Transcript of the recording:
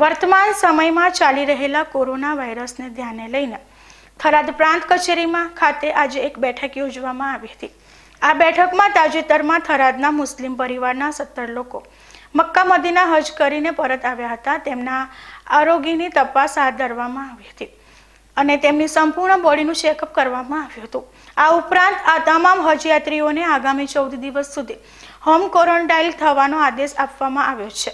વર્તમાન સમયમાં ચાલી રહેલા કોરોના વાયરસને ધ્યાને લઈને થરાદ પ્રાંત કચેરીમાં ખાતે આજે એક બેઠક યોજવામાં આવી હતી આ બેઠકમાં તાજેતરમાં થરાદના મુસ્લિમ પરિવારના સત્તર લોકો મક્કા મદીના હજ કરીને પરત આવ્યા હતા તેમના આરોગ્યની તપાસ હાથ ધરવામાં આવી હતી અને તેમની સંપૂર્ણ બોડીનું ચેકઅપ કરવામાં આવ્યું હતું આ ઉપરાંત આ તમામ હજયાત્રીઓને આગામી ચૌદ દિવસ સુધી હોમ ક્વોરન્ટાઇન થવાનો આદેશ આપવામાં આવ્યો છે